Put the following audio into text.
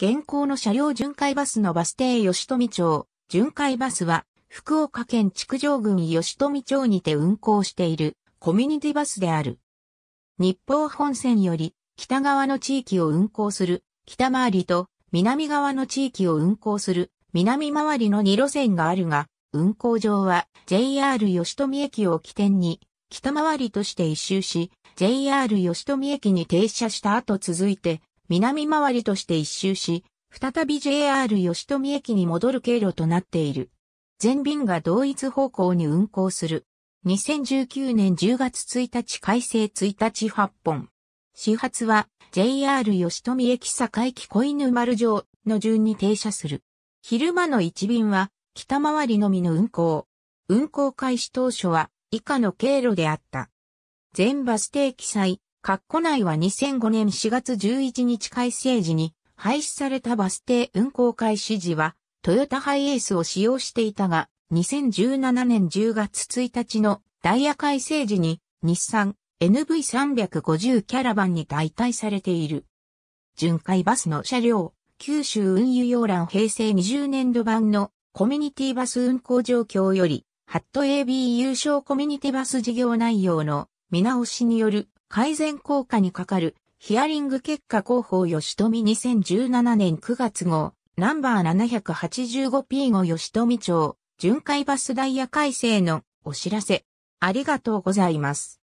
現行の車両巡回バスのバス停吉富町、巡回バスは、福岡県築城郡吉富町にて運行しているコミュニティバスである。日方本線より北側の地域を運行する北回りと南側の地域を運行する南回りの2路線があるが、運行上は JR 吉富駅を起点に北回りとして一周し、JR 吉富駅に停車した後続いて南回りとして一周し、再び JR 吉富駅に戻る経路となっている。全便が同一方向に運行する。2019年10月1日改正1日8本。始発は JR 吉富駅境駅小犬丸城の順に停車する。昼間の1便は北回りのみの運行。運行開始当初は以下の経路であった。全バス停記載、括弧内は2005年4月11日改正時に廃止されたバス停運行開始時は、トヨタハイエースを使用していたが、2017年10月1日のダイヤ改正時に日産 NV350 キャラバンに代替されている。巡回バスの車両、九州運輸要欄平成20年度版のコミュニティバス運行状況より、ハット AB 優勝コミュニティバス事業内容の見直しによる改善効果にかかるヒアリング結果広報吉富2017年9月号、ナンバー 785P5 吉富町、巡回バスダイヤ改正のお知らせ。ありがとうございます。